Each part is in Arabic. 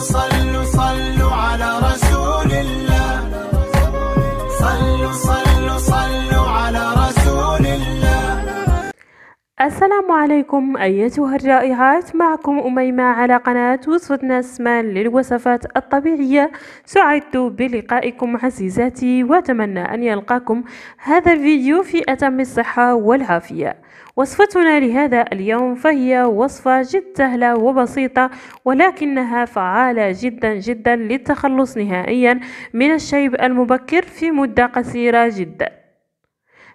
صلوا صلوا السلام عليكم أيتها الرائعات معكم أميمة على قناة وصفة سمان للوصفات الطبيعية سعدت بلقائكم عزيزاتي وأتمنى أن يلقاكم هذا الفيديو في أتم الصحة والعافية وصفتنا لهذا اليوم فهي وصفة جد سهلة وبسيطة ولكنها فعالة جدا جدا للتخلص نهائيا من الشيب المبكر في مدة قصيرة جدا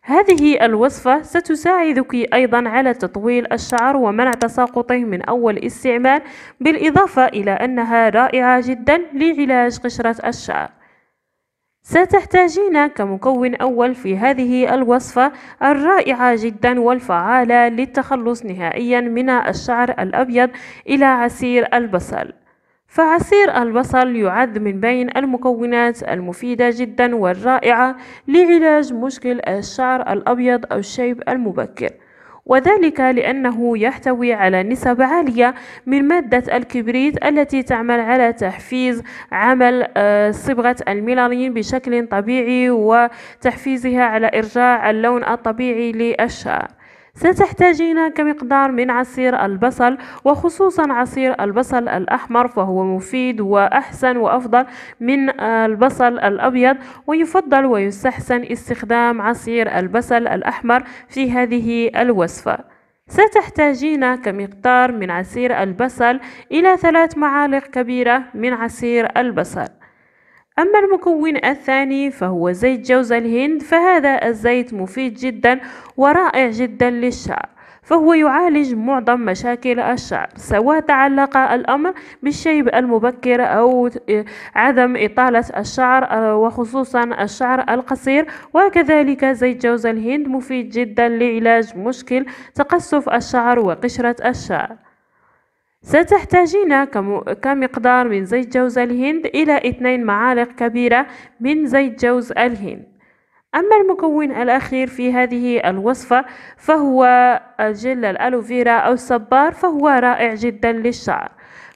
هذه الوصفة ستساعدك أيضا على تطويل الشعر ومنع تساقطه من أول استعمال بالإضافة إلى أنها رائعة جدا لعلاج قشرة الشعر ستحتاجين كمكون أول في هذه الوصفة الرائعة جدا والفعالة للتخلص نهائيا من الشعر الأبيض إلى عصير البصل فعصير البصل يعد من بين المكونات المفيدة جدا والرائعة لعلاج مشكل الشعر الأبيض أو الشيب المبكر وذلك لأنه يحتوي على نسب عالية من مادة الكبريت التي تعمل على تحفيز عمل آه، صبغة الميلانين بشكل طبيعي وتحفيزها على إرجاع اللون الطبيعي للشعر ستحتاجين كمقدار من عصير البصل وخصوصا عصير البصل الأحمر فهو مفيد وأحسن وأفضل من البصل الأبيض ويفضل ويستحسن استخدام عصير البصل الأحمر في هذه الوصفة ستحتاجين كمقدار من عصير البصل إلى ثلاث معالق كبيرة من عصير البصل أما المكون الثاني فهو زيت جوز الهند فهذا الزيت مفيد جدا ورائع جدا للشعر فهو يعالج معظم مشاكل الشعر سواء تعلق الأمر بالشيب المبكر أو عدم إطالة الشعر آه، وخصوصا الشعر القصير وكذلك زيت جوز الهند مفيد جدا لعلاج مشكل تقصف الشعر وقشرة الشعر ستحتاجين كمقدار من زيت جوز الهند إلى اثنين معالق كبيرة من زيت جوز الهند أما المكون الأخير في هذه الوصفة فهو جل الألوفيرا أو الصبار فهو رائع جدا للشعر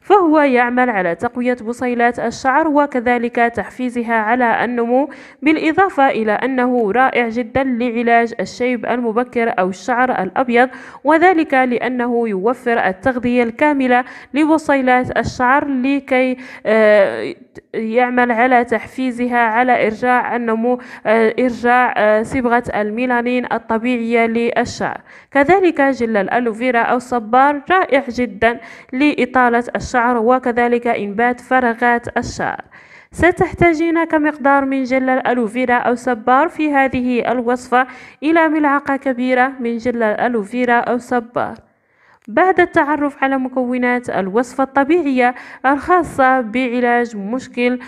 فهو يعمل على تقوية بصيلات الشعر وكذلك تحفيزها على النمو بالإضافة إلى أنه رائع جدا لعلاج الشيب المبكر أو الشعر الأبيض وذلك لأنه يوفر التغذية الكاملة لبصيلات الشعر لكي آه، يعمل على تحفيزها على إرجاع النمو آه، إرجاع آه، صبغة الميلانين الطبيعية للشعر كذلك جل الألوفيرا أو الصبار رائع جدا لإطالة الشعر وكذلك إنبات فراغات الشعر ستحتاجين كمقدار من جل الألوفيرا أو صبار في هذه الوصفة إلى ملعقة كبيرة من جل الألوفيرا أو صبار بعد التعرف على مكونات الوصفة الطبيعية الخاصة بعلاج مشكل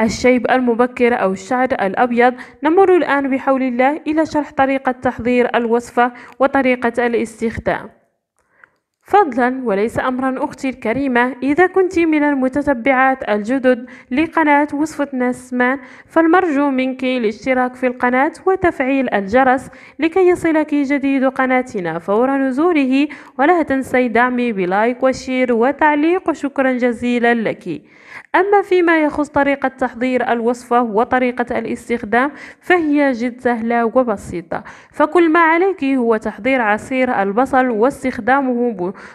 الشيب المبكر أو الشعر الأبيض نمر الآن بحول الله إلى شرح طريقة تحضير الوصفة وطريقة الاستخدام فضلا وليس أمرا أختي الكريمة إذا كنت من المتتبعات الجدد لقناة وصفة نسمان فالمرجو منك الاشتراك في القناة وتفعيل الجرس لكي يصلك جديد قناتنا فور نزوله ولا تنسي دعمي بلايك وشير وتعليق وشكرا جزيلا لك أما فيما يخص طريقة تحضير الوصفة وطريقة الاستخدام فهي جد سهلة وبسيطة فكل ما عليك هو تحضير عصير البصل واستخدامه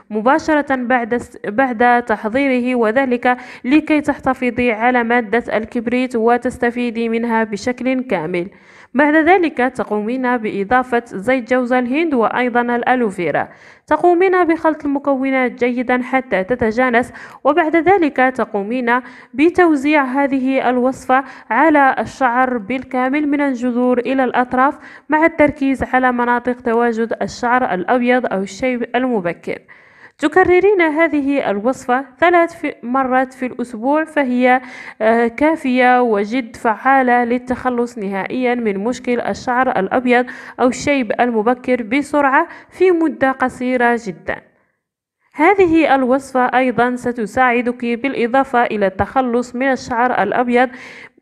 مباشرة بعد بعد تحضيره وذلك لكي تحتفظي على مادة الكبريت وتستفيدي منها بشكل كامل بعد ذلك تقومين بإضافة زيت جوز الهند وأيضا الألوفيرا تقومين بخلط المكونات جيدا حتى تتجانس وبعد ذلك تقومين بتوزيع هذه الوصفة على الشعر بالكامل من الجذور إلى الأطراف مع التركيز على مناطق تواجد الشعر الأبيض أو الشيب المبكر تكررين هذه الوصفة ثلاث مرات في الأسبوع فهي آه، كافية وجد فعالة للتخلص نهائيا من مشكل الشعر الأبيض أو الشيب المبكر بسرعة في مدة قصيرة جداً هذه الوصفة أيضا ستساعدك بالإضافة إلى التخلص من الشعر الأبيض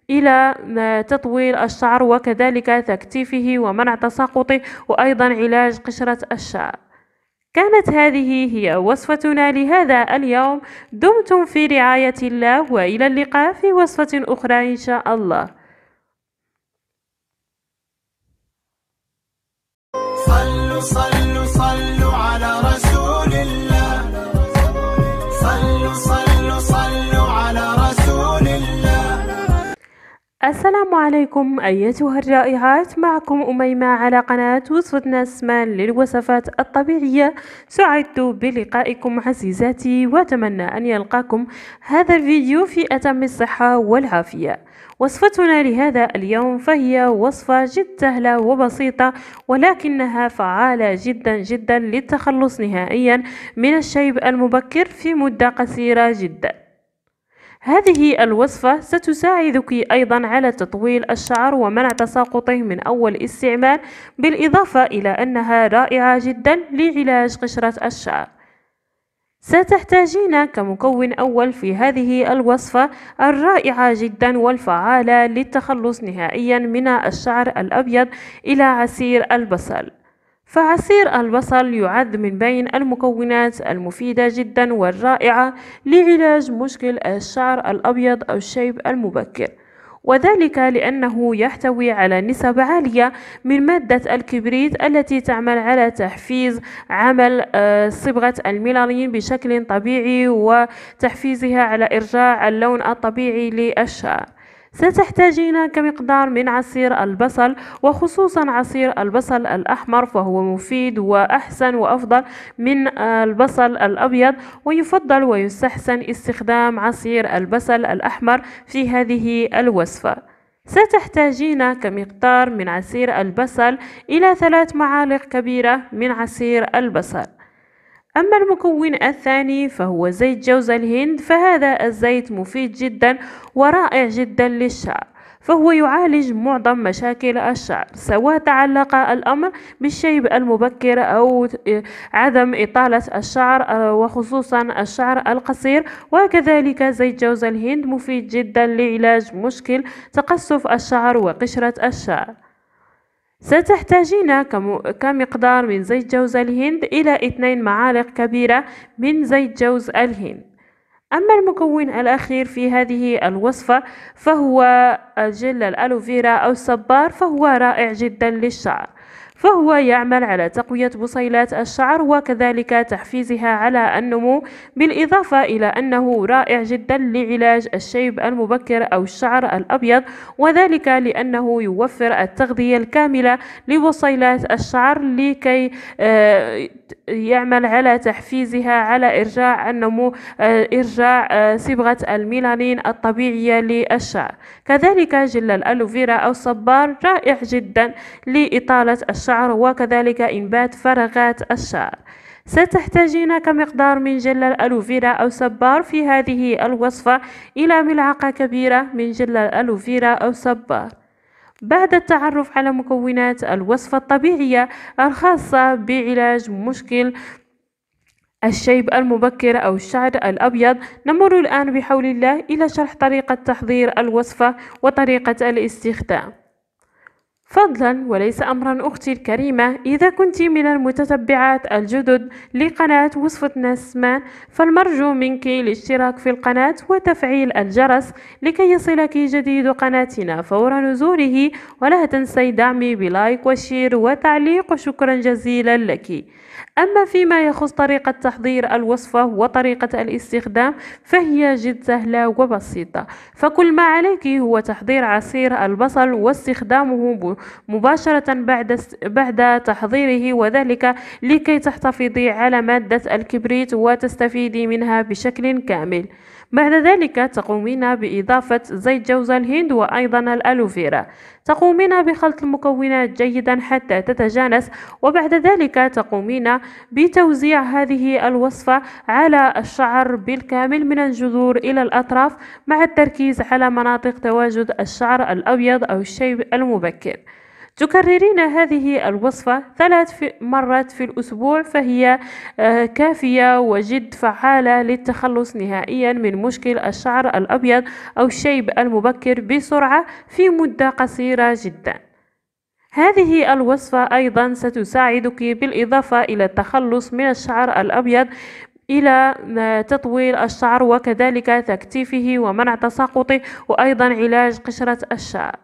إلى آه، تطويل الشعر وكذلك تكتيفه ومنع تساقطه وأيضا علاج قشرة الشعر كانت هذه هي وصفتنا لهذا اليوم دمتم في رعاية الله وإلى اللقاء في وصفة أخرى إن شاء الله صلوا صلوا السلام عليكم أيتها الرائعات معكم أميمة على قناة وصفة نسمان للوصفات الطبيعية سعدت بلقائكم عزيزاتي وأتمنى أن يلقاكم هذا الفيديو في أتم الصحة والعافية وصفتنا لهذا اليوم فهي وصفة جد سهلة وبسيطة ولكنها فعالة جدا جدا للتخلص نهائيا من الشيب المبكر في مدة قصيرة جدا هذه الوصفة ستساعدك أيضا على تطويل الشعر ومنع تساقطه من أول استعمال بالإضافة إلى أنها رائعة جدا لعلاج قشرة الشعر ستحتاجين كمكون أول في هذه الوصفة الرائعة جدا والفعالة للتخلص نهائيا من الشعر الأبيض إلى عصير البصل فعصير البصل يعد من بين المكونات المفيدة جدا والرائعة لعلاج مشكل الشعر الأبيض أو الشيب المبكر وذلك لأنه يحتوي على نسب عالية من مادة الكبريت التي تعمل على تحفيز عمل آه، صبغة الميلانين بشكل طبيعي وتحفيزها على إرجاع اللون الطبيعي للشعر ستحتاجين كمقدار من عصير البصل وخصوصا عصير البصل الأحمر فهو مفيد وأحسن وأفضل من البصل الأبيض ويفضل ويستحسن استخدام عصير البصل الأحمر في هذه الوصفة ستحتاجين كمقدار من عصير البصل إلى ثلاث معالق كبيرة من عصير البصل أما المكون الثاني فهو زيت جوز الهند فهذا الزيت مفيد جدا ورائع جدا للشعر فهو يعالج معظم مشاكل الشعر سواء تعلق الأمر بالشيب المبكر أو عدم إطالة الشعر آه، وخصوصا الشعر القصير وكذلك زيت جوز الهند مفيد جدا لعلاج مشكل تقصف الشعر وقشرة الشعر ستحتاجين كمقدار من زيت جوز الهند إلى اثنين معالق كبيرة من زيت جوز الهند أما المكون الأخير في هذه الوصفة فهو جل الألوفيرا أو الصبار فهو رائع جدا للشعر فهو يعمل على تقوية بصيلات الشعر وكذلك تحفيزها على النمو بالإضافة إلى أنه رائع جدا لعلاج الشيب المبكر أو الشعر الأبيض وذلك لأنه يوفر التغذية الكاملة لبصيلات الشعر لكي آه، يعمل على تحفيزها على إرجاع النمو آه، إرجاع آه، صبغة الميلانين الطبيعية للشعر كذلك جل الألوفيرا أو الصبار رائع جدا لإطالة الشعر وكذلك إنبات فراغات الشعر ستحتاجين كمقدار من جل الألوفيرا أو صبار في هذه الوصفة إلى ملعقة كبيرة من جل الألوفيرا أو صبار بعد التعرف على مكونات الوصفة الطبيعية الخاصة بعلاج مشكل الشيب المبكر أو الشعر الأبيض نمر الآن بحول الله إلى شرح طريقة تحضير الوصفة وطريقة الاستخدام فضلا وليس أمرا أختي الكريمة إذا كنت من المتتبعات الجدد لقناة وصفة نسمان فالمرجو منك الاشتراك في القناة وتفعيل الجرس لكي يصلك جديد قناتنا فور نزوله ولا تنسي دعمي بلايك وشير وتعليق وشكرا جزيلا لك أما فيما يخص طريقة تحضير الوصفة وطريقة الاستخدام فهي جد سهلة وبسيطة فكل ما عليك هو تحضير عصير البصل واستخدامه مباشرة بعد بعد تحضيره وذلك لكي تحتفظي على مادة الكبريت وتستفيدي منها بشكل كامل بعد ذلك تقومين بإضافة زيت جوز الهند وأيضا الألوفيرا تقومين بخلط المكونات جيدا حتى تتجانس وبعد ذلك تقومين بتوزيع هذه الوصفة على الشعر بالكامل من الجذور إلى الأطراف مع التركيز على مناطق تواجد الشعر الأبيض أو الشيب المبكر تكررين هذه الوصفة ثلاث مرات في الأسبوع فهي آه، كافية وجد فعالة للتخلص نهائيا من مشكل الشعر الأبيض أو الشيب المبكر بسرعة في مدة قصيرة جداً هذه الوصفة أيضا ستساعدك بالإضافة إلى التخلص من الشعر الأبيض إلى آه، تطويل الشعر وكذلك تكتيفه ومنع تساقطه وأيضا علاج قشرة الشعر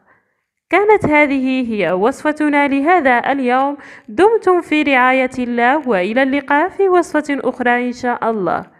كانت هذه هي وصفتنا لهذا اليوم دمتم في رعاية الله وإلى اللقاء في وصفة أخرى إن شاء الله